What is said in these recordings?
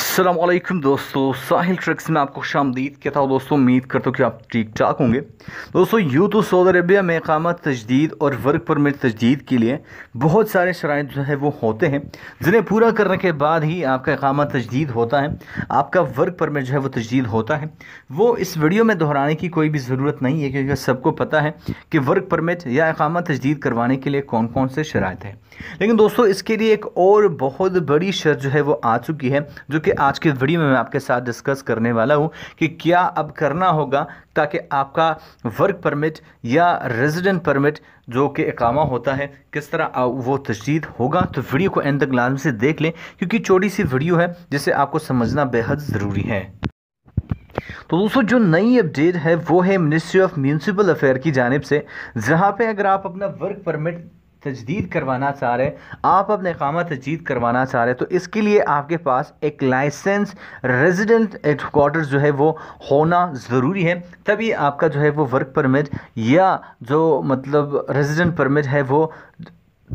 असलकम दोस्तों साहिल ट्रिक्स में आपको शामदीद कहता हूँ दोस्तों उम्मीद करता हूँ कि आप ठीक ठाक होंगे दोस्तों यूँ तो सऊदी अरबिया में इकामत तजदीद और वर्क परमिट तजदीद के लिए बहुत सारे शराइ जो है वो होते हैं जिन्हें पूरा करने के बाद ही आपका इकामत तजदीद होता है आपका वर्क परमिट जो है वो तजदीद होता है वो इस वीडियो में दोहराने की कोई भी ज़रूरत नहीं है क्योंकि सबको पता है कि वर्क परमिट या इकामत तजदीद करवाने के लिए कौन कौन से शराइ हैं लेकिन दोस्तों इसके लिए एक और बहुत बड़ी शर्त जो है वो आ चुकी है जो कि कि आज के वीडियो में मैं आपके साथ डिस्कस करने वाला हूँ कि क्या अब करना होगा ताकि आपका वर्क परमिट या रेजिडेंट परमिट जो कि इकामा होता है किस तरह वो तजदीद होगा तो वीडियो को एंड तक लाजम से देख लें क्योंकि छोटी सी वीडियो है जिसे आपको समझना बेहद ज़रूरी है तो दोस्तों जो नई अपडेट है वो है मिनिस्ट्री ऑफ म्यूनसिपल अफेयर की जानब से जहाँ पे अगर आप अपना वर्क परमिट तजदीद करवाना चाह रहे हैं आप अपने इकामा तजदीद करवाना चाह रहे तो इसके लिए आपके पास एक लाइसेंस रेजिडेंट हेडकोार्टर जो है वो होना ज़रूरी है तभी आपका जो है वो वर्क परमिट या जो मतलब रेजिडेंट परमिट है वो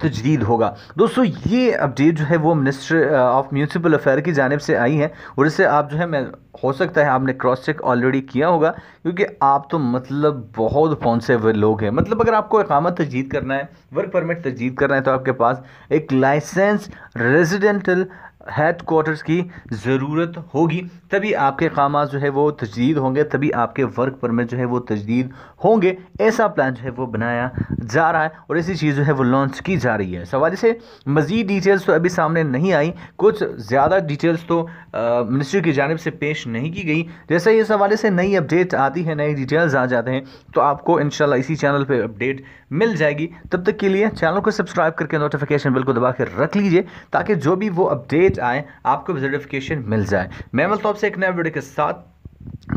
तजदीद होगा दोस्तों ये अपडेट जो है वो मिनिस्ट्री ऑफ म्यूनसिपल अफेयर की जानब से आई है और इससे आप जो है मैं हो सकता है आपने क्रॉस चेक ऑलरेडी किया होगा क्योंकि आप तो मतलब बहुत पहुँचे हुए लोग हैं मतलब अगर आपको एकामत तजदीद करना है वर्क परमिट तजदीद करना है तो आपके पास एक लाइसेंस रेजिडेंटल हेड क्वार्टर्स की ज़रूरत होगी तभी आपके काम जो है वो तजदीद होंगे तभी आपके वर्क परमिट जो है वो तजदीद होंगे ऐसा प्लान जो है वो बनाया जा रहा है और ऐसी चीज़ जो है वो लॉन्च की जा रही है सवाल से मज़ीद डिटेल्स तो अभी सामने नहीं आई कुछ ज़्यादा डिटेल्स तो मिनिस्ट्री की जानब से पेश नहीं की गई जैसे इस हवाले से नई अपडेट आती है नई डिटेल्स आ जाते हैं तो आपको इन इसी चैनल पर अपडेट मिल जाएगी तब तक के लिए चैनल को सब्सक्राइब करके नोटिफिकेशन बिल को दबा के रख लीजिए ताकि जो भी वो अपडेट आए आपको नोटिफिकेशन मिल जाए मैं मतलब आपसे एक नया वीडियो के साथ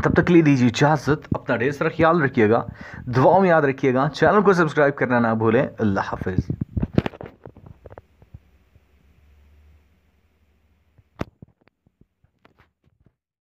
तब तक ले दीजिए इजाज़त अपना ढेर सारा ख्याल रखिएगा दुआओं में याद रखिएगा चैनल को सब्सक्राइब करना ना भूलें अल्लाह हाफिज़